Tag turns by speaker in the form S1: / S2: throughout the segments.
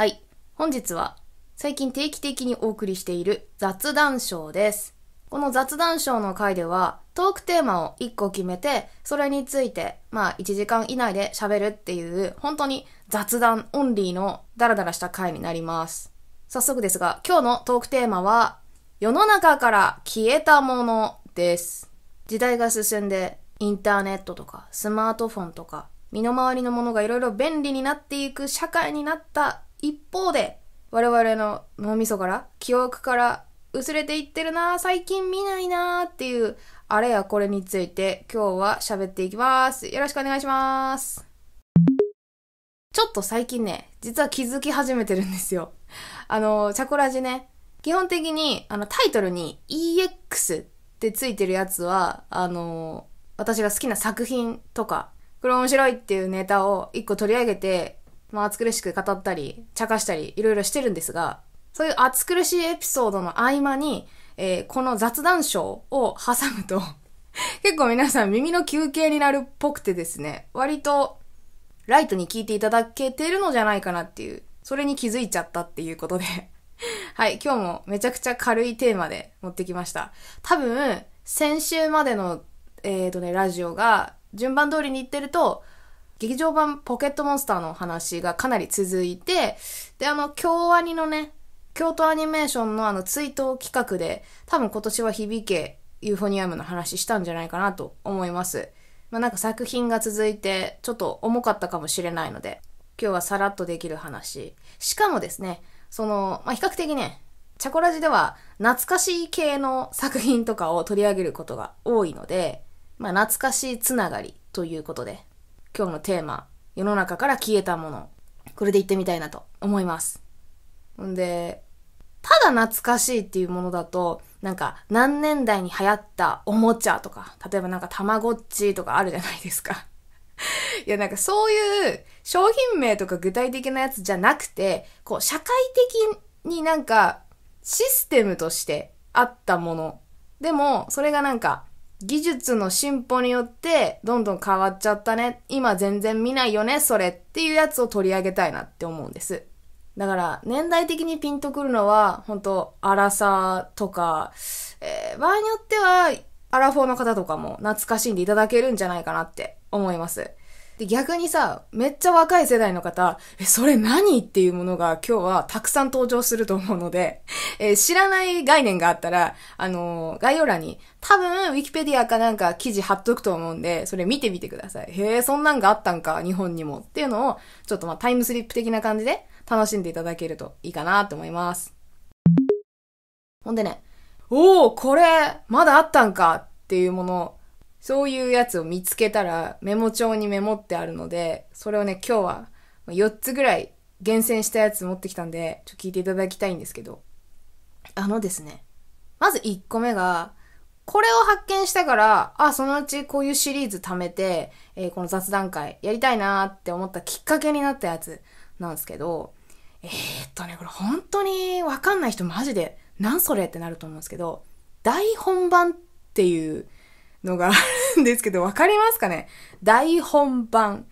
S1: はい。本日は最近定期的にお送りしている雑談ショーです。この雑談ショーの回ではトークテーマを1個決めて、それについて、まあ1時間以内で喋るっていう、本当に雑談オンリーのダラダラした回になります。早速ですが、今日のトークテーマは、世の中から消えたものです。時代が進んで、インターネットとかスマートフォンとか、身の回りのものがいろいろ便利になっていく社会になった一方で、我々の脳みそから、記憶から薄れていってるな最近見ないなっていう、あれやこれについて今日は喋っていきます。よろしくお願いします。ちょっと最近ね、実は気づき始めてるんですよ。あの、チャコラジね、基本的に、あの、タイトルに EX ってついてるやつは、あの、私が好きな作品とか、これ面白いっていうネタを一個取り上げてまあ、暑苦しく語ったり、茶化したり、いろいろしてるんですが、そういう暑苦しいエピソードの合間に、えー、この雑談ショーを挟むと 結構皆さん耳の休憩になるっぽくてですね、割とライトに聞いていただけてるのじゃないかなっていう、それに気づいちゃったっていうことで はい、今日もめちゃくちゃ軽いテーマで持ってきました。多分、先週までの、えっ、ー、とね、ラジオが順番通りに行ってると、劇場版ポケットモンスターの話がかなり続いて、で、あの、京アニのね、京都アニメーションのあの追悼企画で、多分今年は響けユーフォニアムの話したんじゃないかなと思います。まあ、なんか作品が続いて、ちょっと重かったかもしれないので、今日はさらっとできる話。しかもですね、その、まあ、比較的ね、チャコラジでは懐かしい系の作品とかを取り上げることが多いので、まあ、懐かしいつながりということで、今日のテーマ、世の中から消えたもの。これで行ってみたいなと思います。んで、ただ懐かしいっていうものだと、なんか何年代に流行ったおもちゃとか、例えばなんかたまごっちとかあるじゃないですか。いやなんかそういう商品名とか具体的なやつじゃなくて、こう社会的になんかシステムとしてあったもの。でもそれがなんか技術の進歩によってどんどん変わっちゃったね。今全然見ないよね、それっていうやつを取り上げたいなって思うんです。だから年代的にピンとくるのは本当荒さとか、えー、場合によってはアラフォーの方とかも懐かしんでいただけるんじゃないかなって思います。で、逆にさ、めっちゃ若い世代の方、え、それ何っていうものが今日はたくさん登場すると思うので、えー、知らない概念があったら、あのー、概要欄に多分、ウィキペディアかなんか記事貼っとくと思うんで、それ見てみてください。へえ、そんなんがあったんか、日本にも。っていうのを、ちょっとまあタイムスリップ的な感じで楽しんでいただけるといいかなと思います。ほんでね、おお、これ、まだあったんかっていうもの、そういうやつを見つけたらメモ帳にメモってあるので、それをね、今日は4つぐらい厳選したやつ持ってきたんで、ちょっと聞いていただきたいんですけど。あのですね、まず1個目が、これを発見したから、あ、そのうちこういうシリーズ貯めて、えー、この雑談会やりたいなって思ったきっかけになったやつなんですけど、えー、っとね、これ本当にわかんない人マジで、なんそれってなると思うんですけど、大本番っていうのがあるんですけど、わかりますかね大本番。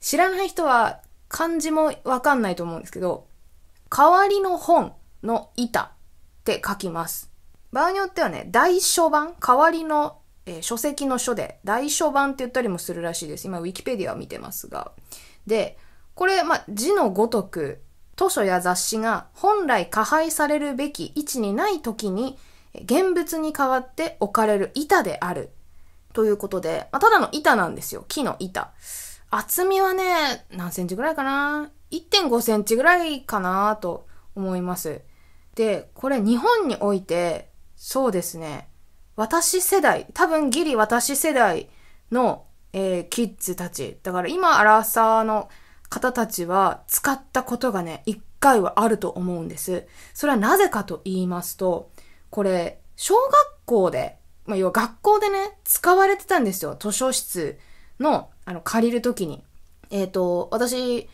S1: 知らない人は漢字もわかんないと思うんですけど、代わりの本の板って書きます。場合によってはね、代書版、代わりの、えー、書籍の書で、代書版って言ったりもするらしいです。今、ウィキペディアを見てますが。で、これ、まあ、字のごとく、図書や雑誌が本来加配されるべき位置にない時に、現物に代わって置かれる板である。ということで、まあ、ただの板なんですよ。木の板。厚みはね、何センチぐらいかな ?1.5 センチぐらいかなと思います。で、これ日本においてそうですね。私世代、多分ギリ私世代の、えー、キッズたち。だから今、アラサーの方たちは使ったことがね、一回はあると思うんです。それはなぜかと言いますと、これ、小学校で、まあ、要は学校でね、使われてたんですよ。図書室の、あの、借りるときに。えっ、ー、と、私、えっ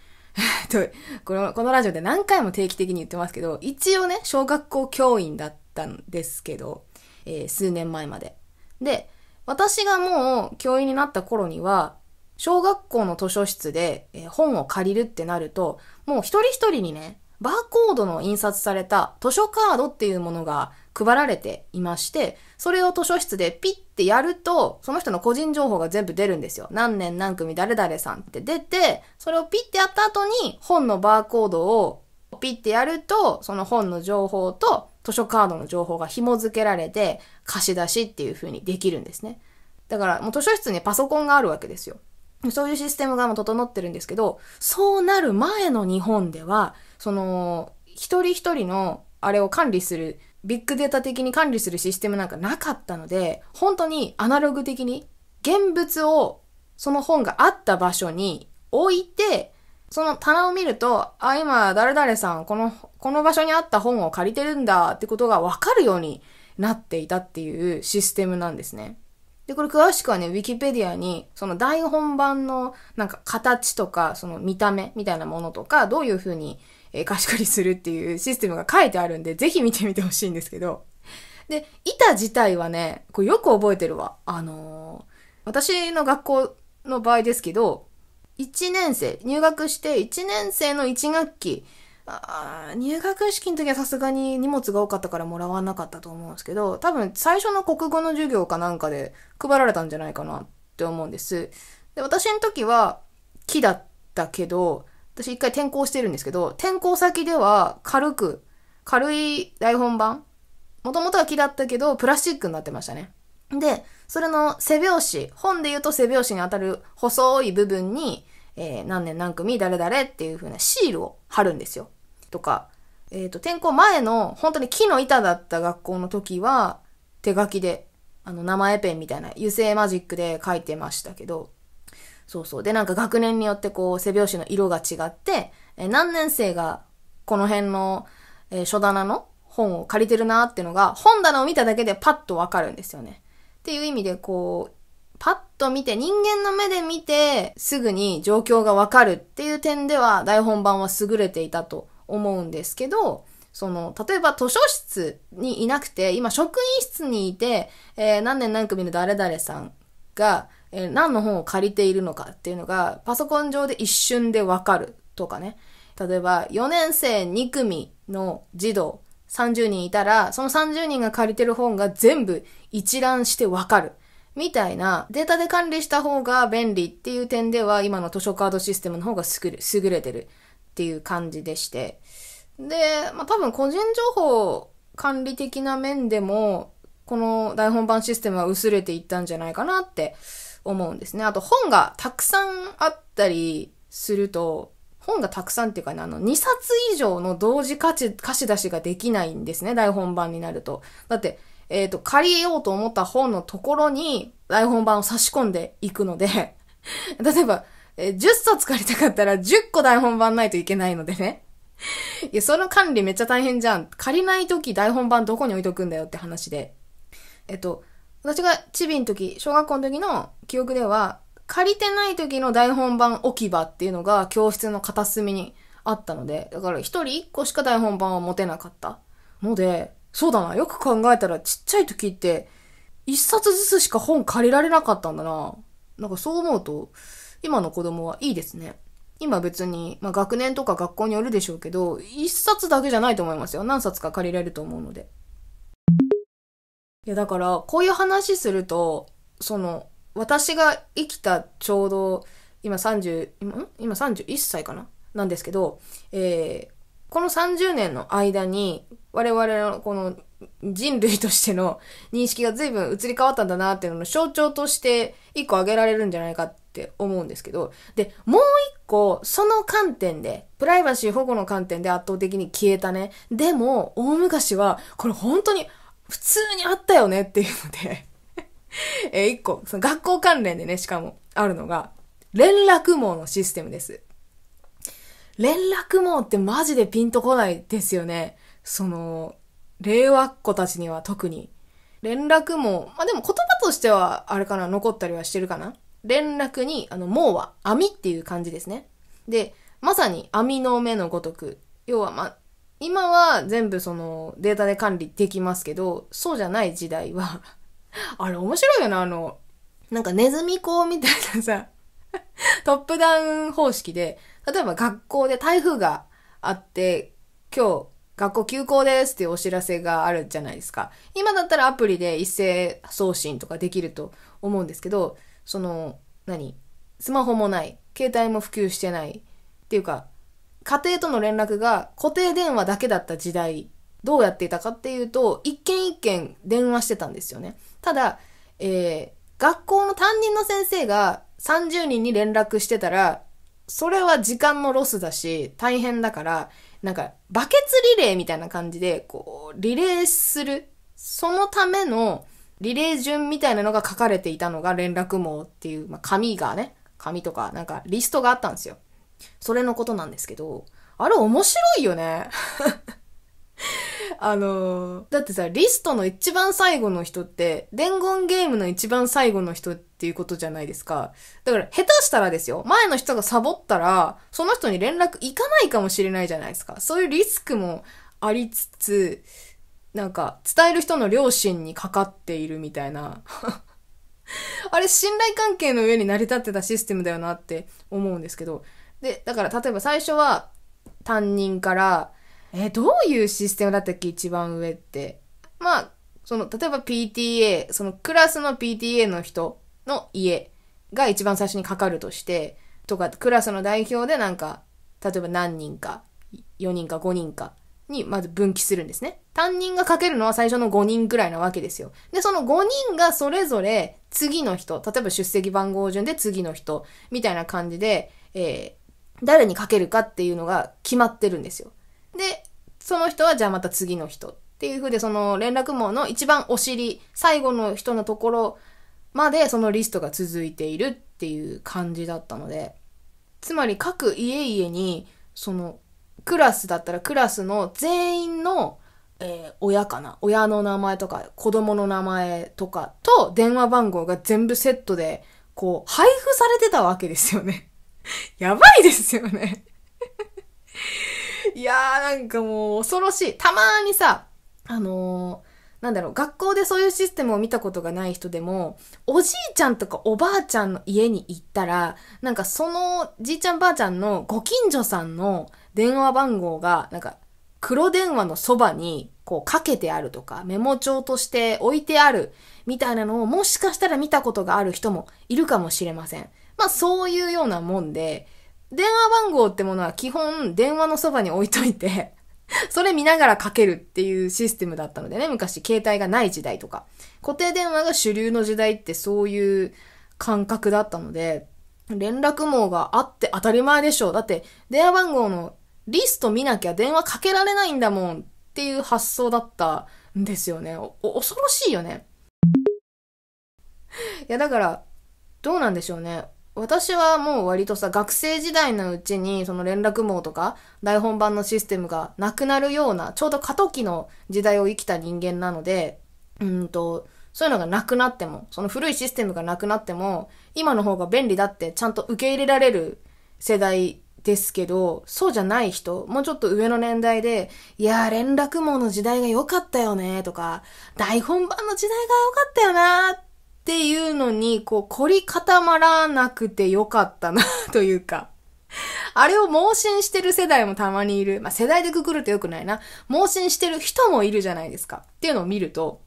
S1: と、この、このラジオで何回も定期的に言ってますけど、一応ね、小学校教員だっったんですけど、えー、数年前まで。で、私がもう教員になった頃には、小学校の図書室で本を借りるってなると、もう一人一人にね、バーコードの印刷された図書カードっていうものが配られていまして、それを図書室でピッてやると、その人の個人情報が全部出るんですよ。何年何組誰々さんって出て、それをピッてやった後に本のバーコードをピッてやると、その本の情報と図書カードの情報が紐付けられて、貸し出しっていう風にできるんですね。だから、もう図書室にパソコンがあるわけですよ。そういうシステムがもう整ってるんですけど、そうなる前の日本では、その、一人一人のあれを管理する、ビッグデータ的に管理するシステムなんかなかったので、本当にアナログ的に、現物をその本があった場所に置いて、その棚を見ると、あ、今、誰々さん、この、この場所にあった本を借りてるんだってことがわかるようになっていたっていうシステムなんですね。で、これ詳しくはね、ウィキペディアに、その台本版の、なんか形とか、その見た目みたいなものとか、どういうふうに、え貸し借りするっていうシステムが書いてあるんで、ぜひ見てみてほしいんですけど。で、板自体はね、これよく覚えてるわ。あのー、私の学校の場合ですけど、1年生、入学して1年生の1学期、あ入学式の時はさすがに荷物が多かったからもらわなかったと思うんですけど、多分最初の国語の授業かなんかで配られたんじゃないかなって思うんです。で、私の時は木だったけど、私一回転校してるんですけど、転校先では軽く、軽い台本版。もともとは木だったけど、プラスチックになってましたね。で、それの背表紙、本で言うと背表紙に当たる細い部分に、えー、何年何組誰々っていう風なシールを貼るんですよ。とか、えっ、ー、と、転校前の本当に木の板だった学校の時は、手書きで、あの、名前ペンみたいな油性マジックで書いてましたけど、そうそう。で、なんか学年によってこう、背表紙の色が違って、えー、何年生がこの辺の、えー、書棚の本を借りてるなーっていうのが、本棚を見ただけでパッとわかるんですよね。っていう意味でこう、パッと見て、人間の目で見て、すぐに状況がわかるっていう点では、台本版は優れていたと思うんですけど、その、例えば図書室にいなくて、今職員室にいて、えー、何年何組の誰々さんが、えー、何の本を借りているのかっていうのが、パソコン上で一瞬でわかるとかね。例えば、4年生2組の児童30人いたら、その30人が借りてる本が全部一覧してわかる。みたいな、データで管理した方が便利っていう点では、今の図書カードシステムの方が優れ優れてるっていう感じでして。で、まあ、多分個人情報管理的な面でも、この台本版システムは薄れていったんじゃないかなって思うんですね。あと本がたくさんあったりすると、本がたくさんっていうかね、あの、2冊以上の同時価値、貸し出しができないんですね、台本版になると。だって、えっ、ー、と、借りようと思った本のところに台本版を差し込んでいくので 例えば、え10冊借りたかったら10個台本版ないといけないのでねいや、その管理めっちゃ大変じゃん。借りない時台本版どこに置いとくんだよって話で。えっと、私がチビの時、小学校の時の記憶では、借りてない時の台本版置き場っていうのが教室の片隅にあったので、だから一人一個しか台本版を持てなかったので、そうだな、よく考えたらちっちゃい時って一冊ずつしか本借りられなかったんだな。なんかそう思うと、今の子供はいいですね。今別に、まあ、学年とか学校によるでしょうけど、一冊だけじゃないと思いますよ。何冊か借りれると思うので。いやだから、こういう話すると、その、私が生きたちょうど、今30、今今31歳かななんですけど、えー、この30年の間に、我々のこの人類としての認識が随分移り変わったんだなっていうのの象徴として一個挙げられるんじゃないかって思うんですけど、で、もう一個、その観点で、プライバシー保護の観点で圧倒的に消えたね。でも、大昔は、これ本当に普通にあったよねっていうので え一個、その学校関連でね、しかもあるのが、連絡網のシステムです。連絡網ってマジでピンとこないですよね。その、令和っ子たちには特に。連絡網、まあ、でも言葉としては、あれかな、残ったりはしてるかな。連絡に、あの、網は網っていう感じですね。で、まさに網の目のごとく。要は、ま今は全部そのデータで管理できますけど、そうじゃない時代は あれ面白いよな、あの、なんかネズミ講みたいなさ、トップダウン方式で、例えば学校で台風があって、今日学校休校ですっていうお知らせがあるじゃないですか。今だったらアプリで一斉送信とかできると思うんですけど、その、何スマホもない。携帯も普及してない。っていうか、家庭との連絡が固定電話だけだった時代、どうやっていたかっていうと、一件一件電話してたんですよね。ただ、えー、学校の担任の先生が30人に連絡してたら、それは時間のロスだし、大変だから、なんか、バケツリレーみたいな感じで、こう、リレーする。そのためのリレー順みたいなのが書かれていたのが連絡網っていう、まあ、紙がね、紙とか、なんかリストがあったんですよ。それのことなんですけど、あれ面白いよね。あのー、だってさ、リストの一番最後の人って、伝言ゲームの一番最後の人っていうことじゃないですか。だから、下手したらですよ、前の人がサボったら、その人に連絡いかないかもしれないじゃないですか。そういうリスクもありつつ、なんか、伝える人の良心にかかっているみたいな。あれ、信頼関係の上に成り立ってたシステムだよなって思うんですけど。で、だから、例えば最初は、担任から、え、どういうシステムだったっけ一番上って。まあ、その、例えば PTA、そのクラスの PTA の人の家が一番最初にかかるとして、とか、クラスの代表でなんか、例えば何人か、4人か5人かにまず分岐するんですね。担任がかけるのは最初の5人くらいなわけですよ。で、その5人がそれぞれ次の人、例えば出席番号順で次の人、みたいな感じで、えー、誰にかけるかっていうのが決まってるんですよ。その人はじゃあまた次の人っていう風で、その連絡網の一番お尻、最後の人のところまでそのリストが続いているっていう感じだったので、つまり各家々に、その、クラスだったらクラスの全員の、えー、親かな親の名前とか、子供の名前とかと電話番号が全部セットで、こう、配布されてたわけですよね。やばいですよねいやーなんかもう恐ろしい。たまーにさ、あのー、なんだろう、学校でそういうシステムを見たことがない人でも、おじいちゃんとかおばあちゃんの家に行ったら、なんかそのじいちゃんばあちゃんのご近所さんの電話番号が、なんか黒電話のそばにこうかけてあるとか、メモ帳として置いてあるみたいなのをもしかしたら見たことがある人もいるかもしれません。まあそういうようなもんで、電話番号ってものは基本電話のそばに置いといて それ見ながらかけるっていうシステムだったのでね、昔携帯がない時代とか。固定電話が主流の時代ってそういう感覚だったので、連絡網があって当たり前でしょう。だって電話番号のリスト見なきゃ電話かけられないんだもんっていう発想だったんですよね。恐ろしいよね。いやだから、どうなんでしょうね。私はもう割とさ、学生時代のうちに、その連絡網とか、台本版のシステムがなくなるような、ちょうど過渡期の時代を生きた人間なので、うんと、そういうのがなくなっても、その古いシステムがなくなっても、今の方が便利だってちゃんと受け入れられる世代ですけど、そうじゃない人、もうちょっと上の年代で、いやー連絡網の時代が良かったよねとか、台本版の時代が良かったよなーっっていうのに、こう、凝り固まらなくてよかったなというか。あれを盲信してる世代もたまにいる。まあ、世代でくくると良くないな。盲信してる人もいるじゃないですか。っていうのを見ると、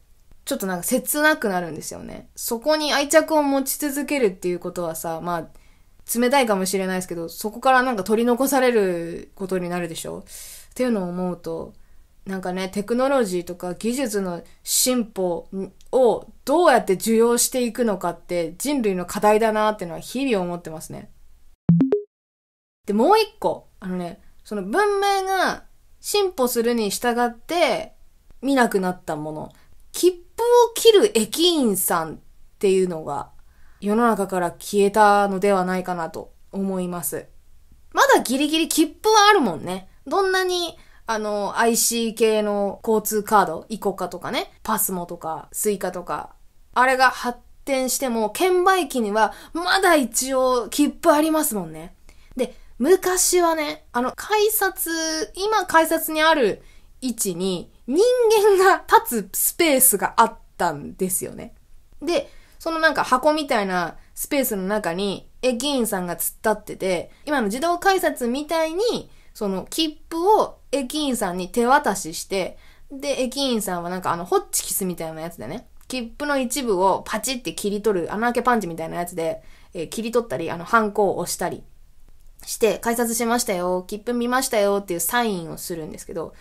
S1: ちょっとなんか切なくなるんですよね。そこに愛着を持ち続けるっていうことはさ、まあ、冷たいかもしれないですけど、そこからなんか取り残されることになるでしょっていうのを思うと、なんかね、テクノロジーとか技術の進歩をどうやって受容していくのかって人類の課題だなっていうのは日々思ってますね。で、もう一個、あのね、その文明が進歩するに従って見なくなったもの、切符を切る駅員さんっていうのが世の中から消えたのではないかなと思います。まだギリギリ切符はあるもんね。どんなにあの、IC 系の交通カード、イコカとかね、パスモとか、スイカとか、あれが発展しても、券売機にはまだ一応切符ありますもんね。で、昔はね、あの、改札、今改札にある位置に人間が立つスペースがあったんですよね。で、そのなんか箱みたいなスペースの中に駅員さんが突っ立ってて、今の自動改札みたいに、その切符を駅員さんに手渡しして、で、駅員さんはなんかあの、ホッチキスみたいなやつでね、切符の一部をパチって切り取る穴開けパンチみたいなやつで、えー、切り取ったり、あの、ハンコを押したりして、改札しましたよ、切符見ましたよっていうサインをするんですけど、っ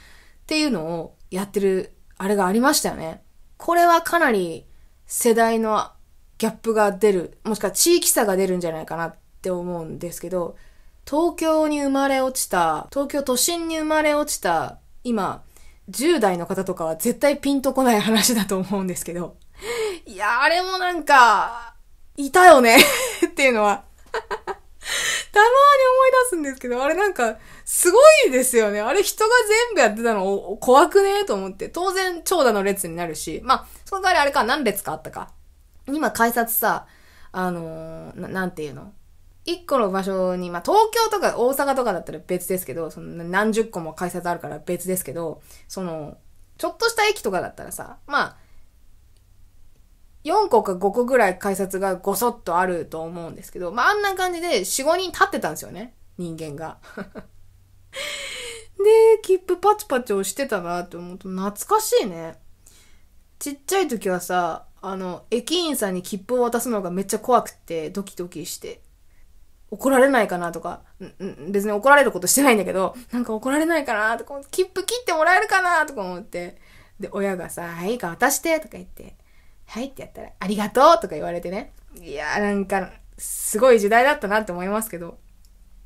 S1: ていうのをやってる、あれがありましたよね。これはかなり世代のギャップが出る、もしくは地域差が出るんじゃないかなって思うんですけど、東京に生まれ落ちた、東京都心に生まれ落ちた、今、10代の方とかは絶対ピンとこない話だと思うんですけど、いや、あれもなんか、いたよね っていうのは たまに思い出すんですけど、あれなんか、すごいですよね。あれ人が全部やってたの怖くねと思って。当然、長蛇の列になるし。まあ、その代わりあれか、何列かあったか。今、改札さ、あのー、ななんていうの一個の場所に、まあ、東京とか大阪とかだったら別ですけど、その何十個も改札あるから別ですけど、その、ちょっとした駅とかだったらさ、まあ、4個か5個ぐらい改札がごそっとあると思うんですけど、まあ、あんな感じで4、5人立ってたんですよね。人間が。で、切符パチパチ押してたなって思うと懐かしいね。ちっちゃい時はさ、あの、駅員さんに切符を渡すのがめっちゃ怖くて、ドキドキして。怒られないかなとか、別に怒られることしてないんだけど、なんか怒られないかなとか、切符切ってもらえるかなとか思って。で、親がさ、はい、か渡してとか言って、はいってやったら、ありがとうとか言われてね。いやーなんか、すごい時代だったなって思いますけど。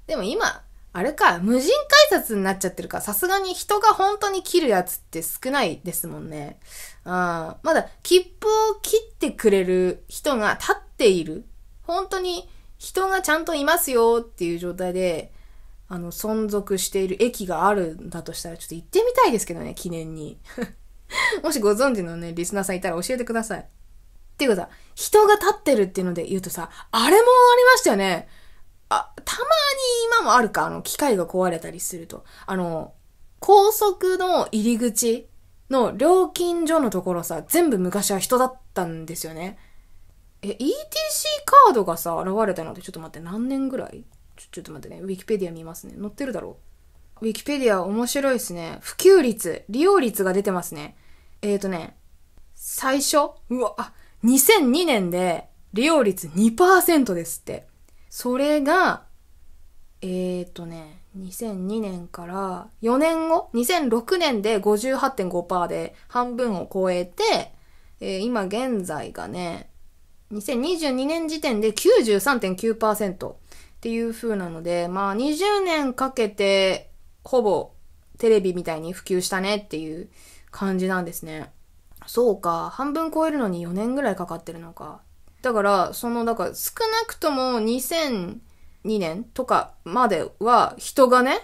S1: でも今、あれか、無人改札になっちゃってるから、さすがに人が本当に切るやつって少ないですもんね。あまだ切符を切ってくれる人が立っている。本当に人がちゃんといますよっていう状態で、あの、存続している駅があるんだとしたら、ちょっと行ってみたいですけどね、記念に。もしご存知のね、リスナーさんいたら教えてください。っていうことは、人が立ってるっていうので言うとさ、あれもありましたよね。あ、たまに今もあるか、あの、機械が壊れたりすると。あの、高速の入り口の料金所のところさ、全部昔は人だったんですよね。え、ETC カードがさ、現れたのってちょっと待って、何年ぐらいちょちょっと待ってね、ウィキペディア見ますね。載ってるだろう。ウィキペディア面白いですね。普及率、利用率が出てますね。えーとね、最初うわ、あ、2002年で利用率2%ですって。それが、えーとね、2002年から4年後、2006年で58.5%で半分を超えて、えー、今現在がね、2022年時点で93.9%っていう風なので、まあ20年かけてほぼテレビみたいに普及したねっていう感じなんですね。そうか、半分超えるのに4年ぐらいかかってるのか。だから、その、だから少なくとも2002年とかまでは人がね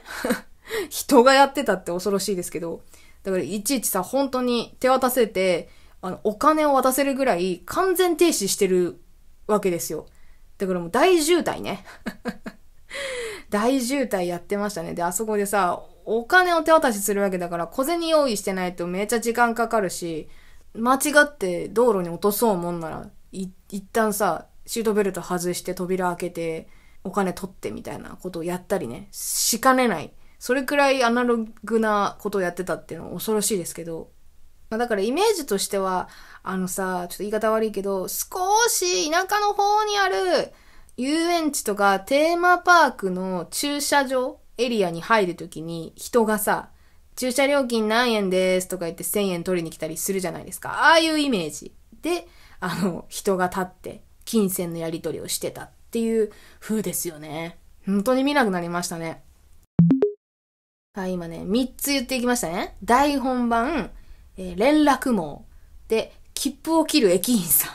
S1: 人がやってたって恐ろしいですけど、だからいちいちさ、本当に手渡せて、あの、お金を渡せるぐらい完全停止してるわけですよ。だからもう大渋滞ね。大渋滞やってましたね。で、あそこでさ、お金を手渡しするわけだから、小銭用意してないとめっちゃ時間かかるし、間違って道路に落とそうもんなら、一旦さ、シートベルト外して扉開けて、お金取ってみたいなことをやったりね、しかねない。それくらいアナログなことをやってたっていうのは恐ろしいですけど、まあ、だからイメージとしては、あのさ、ちょっと言い方悪いけど、少し田舎の方にある遊園地とかテーマパークの駐車場エリアに入るときに人がさ、駐車料金何円ですとか言って1000円取りに来たりするじゃないですか。ああいうイメージで、あの、人が立って金銭のやり取りをしてたっていう風ですよね。本当に見なくなりましたね。はい、今ね、3つ言っていきましたね。大本番、えー、連絡網で、切符を切る駅員さん。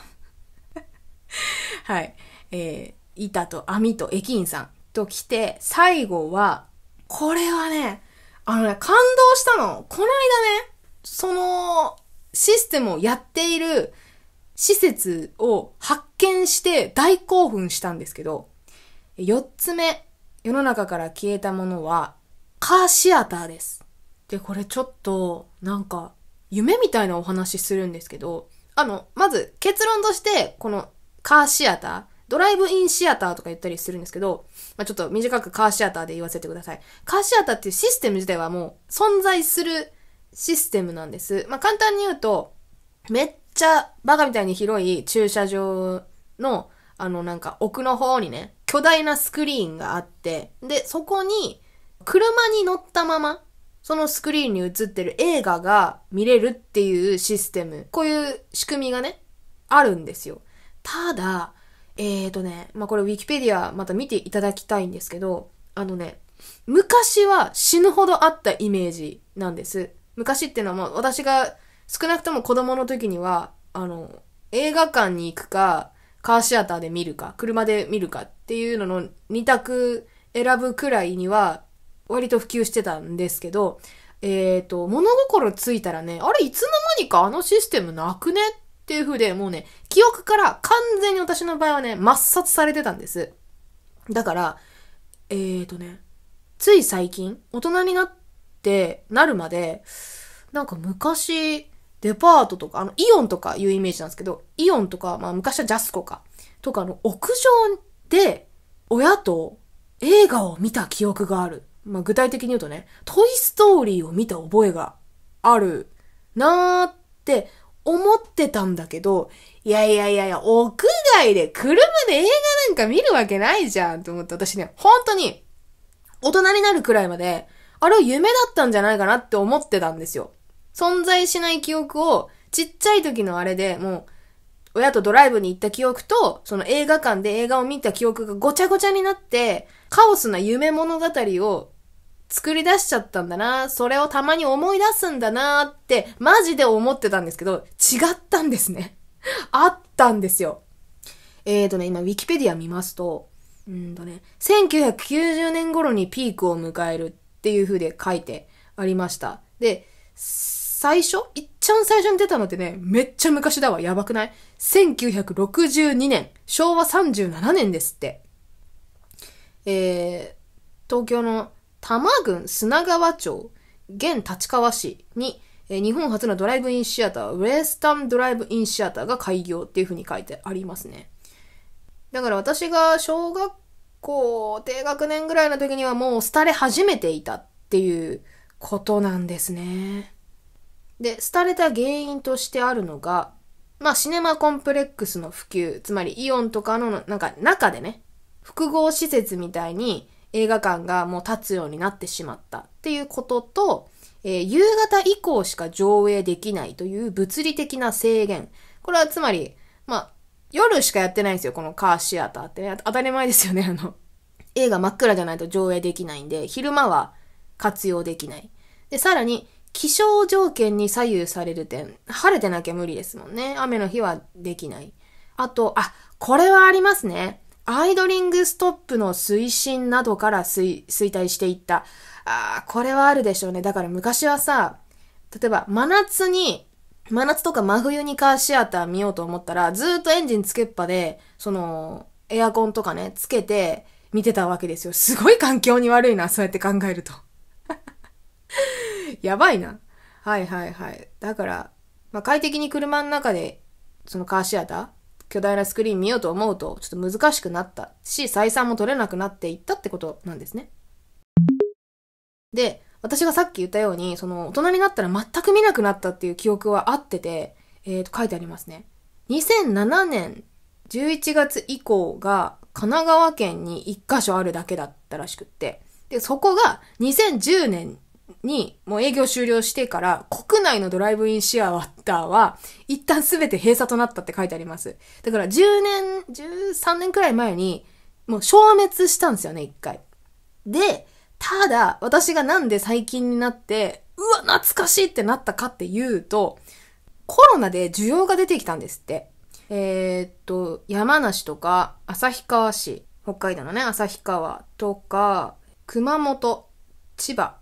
S1: はい。えー、板と網と駅員さんと来て、最後は、これはね、あのね、感動したの。この間ね、その、システムをやっている施設を発見して大興奮したんですけど、四つ目、世の中から消えたものは、カーシアターです。で、これちょっと、なんか、夢みたいなお話するんですけど、あの、まず結論として、このカーシアター、ドライブインシアターとか言ったりするんですけど、まあ、ちょっと短くカーシアターで言わせてください。カーシアターっていうシステム自体はもう存在するシステムなんです。まあ、簡単に言うと、めっちゃバカみたいに広い駐車場の、あのなんか奥の方にね、巨大なスクリーンがあって、で、そこに車に乗ったまま、そのスクリーンに映ってる映画が見れるっていうシステム、こういう仕組みがね、あるんですよ。ただ、えーとね、まあ、これ wikipedia また見ていただきたいんですけど、あのね、昔は死ぬほどあったイメージなんです。昔っていうのはもう私が少なくとも子供の時には、あの、映画館に行くか、カーシアターで見るか、車で見るかっていうのの2択選ぶくらいには割と普及してたんですけど、えっ、ー、と、物心ついたらね、あれ、いつの間にかあのシステムなくねっていう風で、もうね、記憶から完全に私の場合はね、抹殺されてたんです。だから、えっ、ー、とね、つい最近、大人になって、なるまで、なんか昔、デパートとか、あの、イオンとかいうイメージなんですけど、イオンとか、まあ昔はジャスコか、とかの屋上で、親と映画を見た記憶がある。まあ、具体的に言うとね、トイストーリーを見た覚えがあるなーって思ってたんだけど、いやいやいやいや、屋外で車で映画なんか見るわけないじゃんと思って、私ね、本当に、大人になるくらいまで、あれは夢だったんじゃないかなって思ってたんですよ。存在しない記憶を、ちっちゃい時のあれでもう、親とドライブに行った記憶と、その映画館で映画を見た記憶がごちゃごちゃになって、カオスな夢物語を作り出しちゃったんだな、それをたまに思い出すんだなって、マジで思ってたんですけど、違ったんですね。あったんですよ。えーとね、今、ウィキペディア見ますと、うんとね、1990年頃にピークを迎えるっていう風で書いてありました。で、最初いっちゃん最初に出たのってね、めっちゃ昔だわ。やばくない ?1962 年、昭和37年ですって。えー、東京の多摩郡砂川町、現立川市に、え日本初のドライブインシアター、ウェスタンドライブインシアターが開業っていうふうに書いてありますね。だから私が小学校低学年ぐらいの時にはもう廃れ始めていたっていうことなんですね。で、廃れた原因としてあるのが、まあ、シネマコンプレックスの普及、つまりイオンとかの、なんか中でね、複合施設みたいに、映画館がもう立つようになってしまったっていうことと、えー、夕方以降しか上映できないという物理的な制限。これはつまり、まあ、夜しかやってないんですよ、このカーシアターってね。当たり前ですよね、あの。映画真っ暗じゃないと上映できないんで、昼間は活用できない。で、さらに、気象条件に左右される点。晴れてなきゃ無理ですもんね。雨の日はできない。あと、あ、これはありますね。アイドリングストップの推進などから衰退していった。ああ、これはあるでしょうね。だから昔はさ、例えば真夏に、真夏とか真冬にカーシアター見ようと思ったら、ずっとエンジンつけっぱで、その、エアコンとかね、つけて見てたわけですよ。すごい環境に悪いな、そうやって考えると。やばいな。はいはいはい。だから、まあ、快適に車の中で、そのカーシアター巨大なスクリーン見ようと思うと、ちょっと難しくなったし、採算も取れなくなっていったってことなんですね。で、私がさっき言ったように、その、大人になったら全く見なくなったっていう記憶はあってて、えっ、ー、と、書いてありますね。2007年11月以降が神奈川県に1箇所あるだけだったらしくって、で、そこが2010年に、もう営業終了してから、国内のドライブインシアワターは、一旦すべて閉鎖となったって書いてあります。だから10年、13年くらい前に、もう消滅したんですよね、一回。で、ただ、私がなんで最近になって、うわ、懐かしいってなったかっていうと、コロナで需要が出てきたんですって。えー、っと、山梨とか、旭川市、北海道のね、旭川とか、熊本、千葉、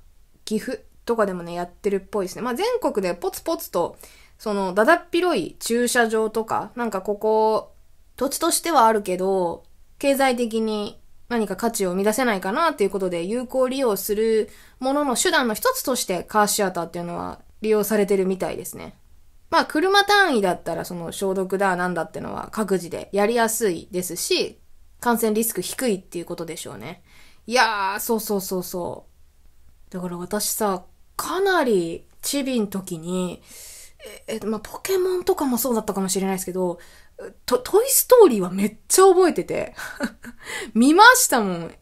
S1: 岐阜とかでもね、やってるっぽいですね。まあ、全国でポツポツと、その、だだっ広い駐車場とか、なんかここ、土地としてはあるけど、経済的に何か価値を生み出せないかなっていうことで有効利用するものの手段の一つとしてカーシアターっていうのは利用されてるみたいですね。まあ車単位だったらその消毒だなんだってのは各自でやりやすいですし、感染リスク低いっていうことでしょうね。いやー、そうそうそうそう。だから私さ、かなりチビの時に、え、えまあ、ポケモンとかもそうだったかもしれないですけど、ト、トイストーリーはめっちゃ覚えてて。見ましたもん。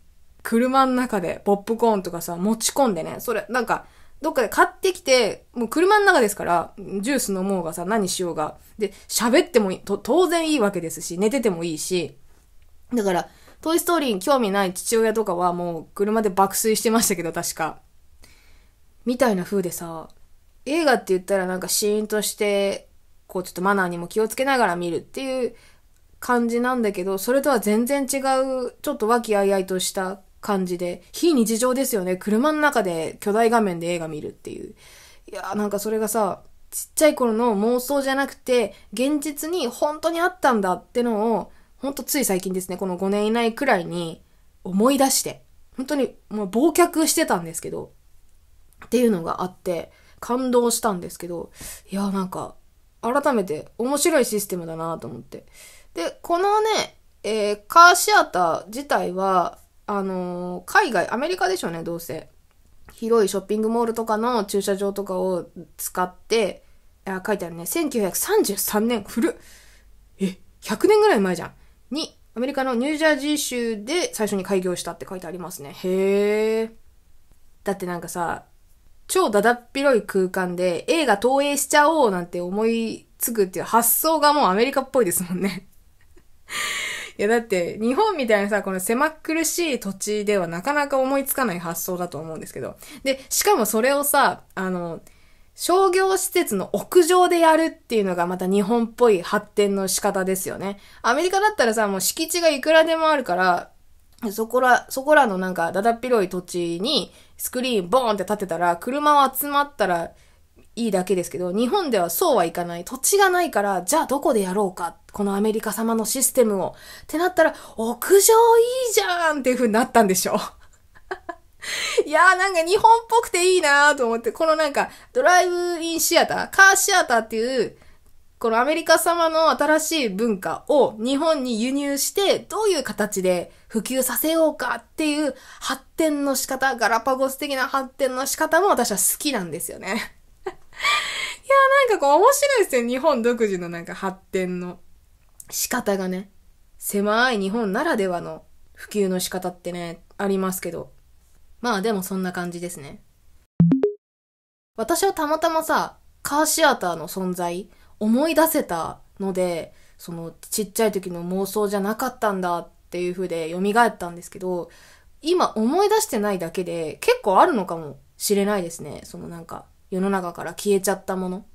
S1: 車の中で、ポップコーンとかさ、持ち込んでね。それ、なんか、どっかで買ってきて、もう車の中ですから、ジュース飲もうがさ、何しようが。で、喋ってもいい、と、当然いいわけですし、寝ててもいいし。だから、トイストーリーに興味ない父親とかはもう車で爆睡してましたけど、確か。みたいな風でさ、映画って言ったらなんかシーンとして、こうちょっとマナーにも気をつけながら見るっていう感じなんだけど、それとは全然違う、ちょっと和気あいあいとした感じで、非日常ですよね。車の中で巨大画面で映画見るっていう。いやーなんかそれがさ、ちっちゃい頃の妄想じゃなくて、現実に本当にあったんだってのを、ほんとつい最近ですね、この5年以内くらいに思い出して、本当にもう忘却してたんですけど、っていうのがあって感動したんですけどいやなんか改めて面白いシステムだなと思ってでこのね、えー、カーシアター自体はあのー、海外アメリカでしょうねどうせ広いショッピングモールとかの駐車場とかを使ってあ書いてあるね1933年古っえ100年ぐらい前じゃんにアメリカのニュージャージー州で最初に開業したって書いてありますねへえだってなんかさ超だだっ広い空間で映画投影しちゃおうなんて思いつくっていう発想がもうアメリカっぽいですもんね いやだって日本みたいなさ、この狭苦しい土地ではなかなか思いつかない発想だと思うんですけど。で、しかもそれをさ、あの、商業施設の屋上でやるっていうのがまた日本っぽい発展の仕方ですよね。アメリカだったらさ、もう敷地がいくらでもあるから、そこら、そこらのなんかだだっ広い土地にスクリーンボーンって立てたら、車は集まったらいいだけですけど、日本ではそうはいかない。土地がないから、じゃあどこでやろうか。このアメリカ様のシステムを。ってなったら、屋上いいじゃんっていう風になったんでしょ。いやーなんか日本っぽくていいなーと思って、このなんかドライブインシアター、カーシアターっていうこのアメリカ様の新しい文化を日本に輸入してどういう形で普及させようかっていう発展の仕方、ガラパゴス的な発展の仕方も私は好きなんですよね。いや、なんかこう面白いですよ。日本独自のなんか発展の仕方がね。狭い日本ならではの普及の仕方ってね、ありますけど。まあでもそんな感じですね。私はたまたまさ、カーシアターの存在思い出せたので、そのちっちゃい時の妄想じゃなかったんだっていう風で蘇ったんですけど、今思い出してないだけで結構あるのかもしれないですね。そのなんか世の中から消えちゃったもの。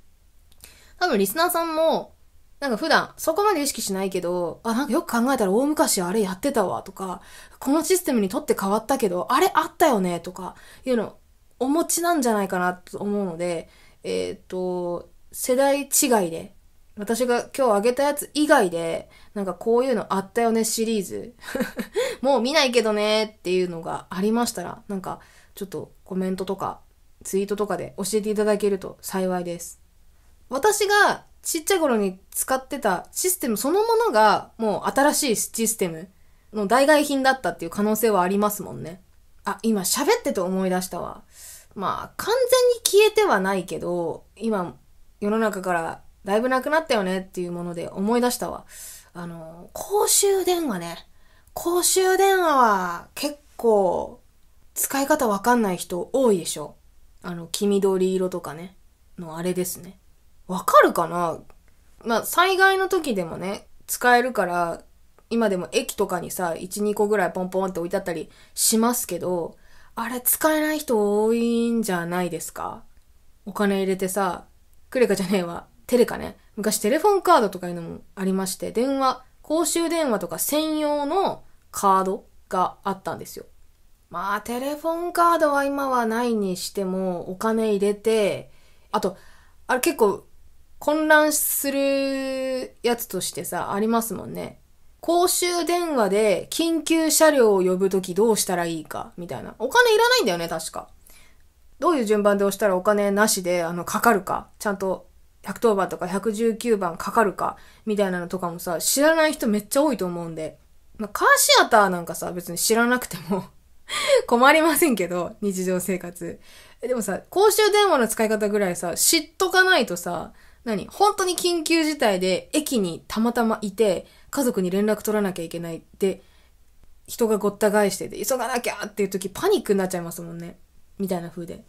S1: 多分リスナーさんもなんか普段そこまで意識しないけど、あ、なんかよく考えたら大昔あれやってたわとか、このシステムにとって変わったけど、あれあったよねとかいうのお持ちなんじゃないかなと思うので、えっ、と、世代違いで、私が今日あげたやつ以外で、なんかこういうのあったよねシリーズ。もう見ないけどねっていうのがありましたら、なんかちょっとコメントとかツイートとかで教えていただけると幸いです。私がちっちゃい頃に使ってたシステムそのものがもう新しいシステムの代替品だったっていう可能性はありますもんね。あ、今喋ってて思い出したわ。まあ完全に消えてはないけど、今世の中からだいぶなくなったよねっていうもので思い出したわ。あの、公衆電話ね。公衆電話は結構使い方わかんない人多いでしょ。あの、黄緑色とかね。のあれですね。わかるかなまあ、災害の時でもね、使えるから、今でも駅とかにさ、1、2個ぐらいポンポンって置いてあったりしますけど、あれ使えない人多いんじゃないですかお金入れてさ、クレカじゃねえわ。テレカね。昔テレフォンカードとかいうのもありまして、電話、公衆電話とか専用のカードがあったんですよ。まあ、テレフォンカードは今はないにしても、お金入れて、あと、あれ結構混乱するやつとしてさ、ありますもんね。公衆電話で緊急車両を呼ぶときどうしたらいいか、みたいな。お金いらないんだよね、確か。どういう順番で押したらお金なしで、あの、かかるか、ちゃんと110番とか119番かかるか、みたいなのとかもさ、知らない人めっちゃ多いと思うんで、まあ、カーシアターなんかさ、別に知らなくても 困りませんけど、日常生活。でもさ、公衆電話の使い方ぐらいさ、知っとかないとさ、何本当に緊急事態で駅にたまたまいて、家族に連絡取らなきゃいけないって、人がごった返してて、急がなきゃっていう時パニックになっちゃいますもんね。みたいな風で。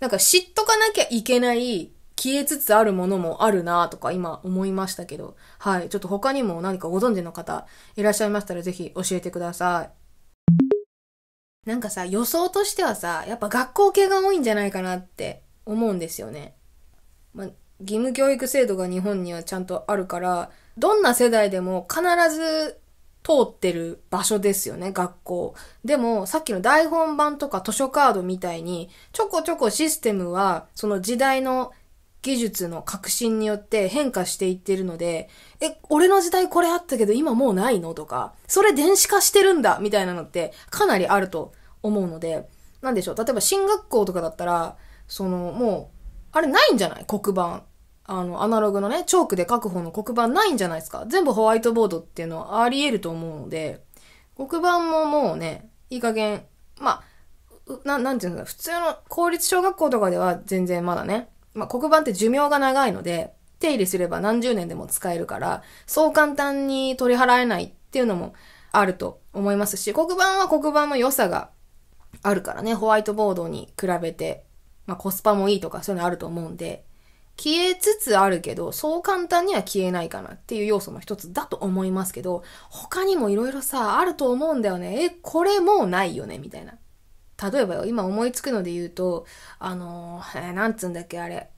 S1: なんか知っとかなきゃいけない消えつつあるものもあるなとか今思いましたけど、はい。ちょっと他にも何かご存知の方いらっしゃいましたらぜひ教えてください。なんかさ、予想としてはさ、やっぱ学校系が多いんじゃないかなって思うんですよね。ま義務教育制度が日本にはちゃんとあるから、どんな世代でも必ず通ってる場所ですよね、学校。でも、さっきの台本版とか図書カードみたいに、ちょこちょこシステムは、その時代の技術の革新によって変化していってるので、え、俺の時代これあったけど今もうないのとか、それ電子化してるんだみたいなのってかなりあると思うので、なんでしょう。例えば進学校とかだったら、その、もう、あれないんじゃない黒板。あの、アナログのね、チョークで書く方の黒板ないんじゃないですか。全部ホワイトボードっていうのはあり得ると思うので、黒板ももうね、いい加減、まあ、ななんていうんだ、普通の公立小学校とかでは全然まだね、まあ黒板って寿命が長いので、手入れすれば何十年でも使えるから、そう簡単に取り払えないっていうのもあると思いますし、黒板は黒板の良さがあるからね、ホワイトボードに比べて、まあコスパもいいとかそういうのあると思うんで、消えつつあるけど、そう簡単には消えないかなっていう要素の一つだと思いますけど、他にも色々さ、あると思うんだよね。え、これもうないよねみたいな。例えばよ、今思いつくので言うと、あのー、えなんつんだっけ、あれ。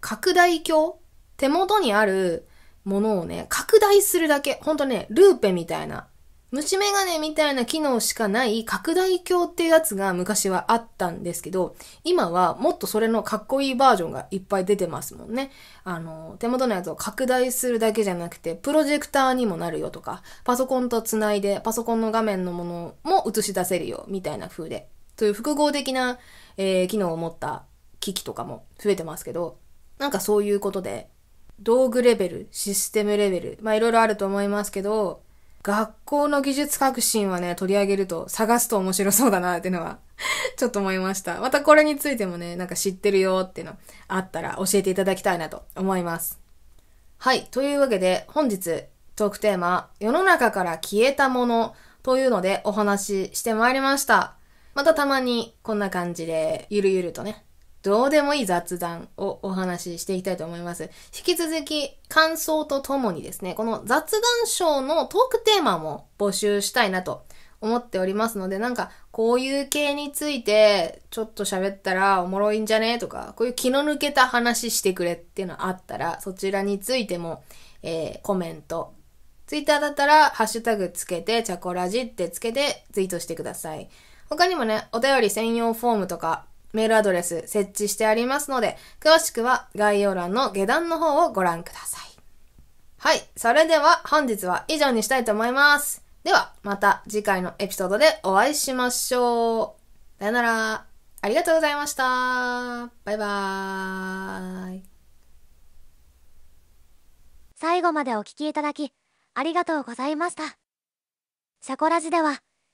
S1: 拡大鏡手元にあるものをね、拡大するだけ。ほんとね、ルーペみたいな虫眼鏡みたいな機能しかない拡大鏡っていうやつが昔はあったんですけど、今はもっとそれのかっこいいバージョンがいっぱい出てますもんね。あの、手元のやつを拡大するだけじゃなくて、プロジェクターにもなるよとか、パソコンとつないで、パソコンの画面のものも映し出せるよ、みたいな風で。という複合的な、えー、機能を持った機器とかも増えてますけど、なんかそういうことで、道具レベル、システムレベル、まあいろいろあると思いますけど、学校の技術革新はね、取り上げると、探すと面白そうだなっていうのは ちょっと思いました。またこれについてもね、なんか知ってるよっていうのあったら教えていただきたいなと思います。はい。というわけで、本日トークテーマ、世の中から消えたものというのでお話ししてまいりました。またたまにこんな感じで、ゆるゆるとね、どうでもいい雑談をお話ししていきたいと思います。引き続き感想とともにですね、この雑談賞のトークテーマも募集したいなと思っておりますので、なんかこういう系についてちょっと喋ったらおもろいんじゃねとか、こういう気の抜けた話してくれっていうのあったら、そちらについても、えー、コメント、ツイッターだったら、ハッシュタグつけて、チャコラジってつけてツイートしてください。他にもね、お便り専用フォームとかメールアドレス設置してありますので、詳しくは概要欄の下段の方をご覧ください。はい。それでは本日は以上にしたいと思います。では、また次回のエピソードでお会いしましょう。さよなら。ありがとうございました。バイバーイ。最後までお聴きいただき、ありがとうございました。シャコラジでは、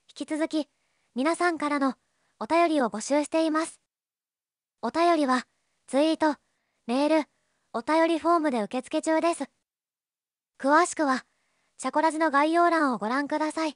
S1: 引き続き、皆さんからのお便りを募集しています。お便りは、ツイート、メール、お便りフォームで受付中です。詳しくは、チャコラジの概要欄をご覧ください。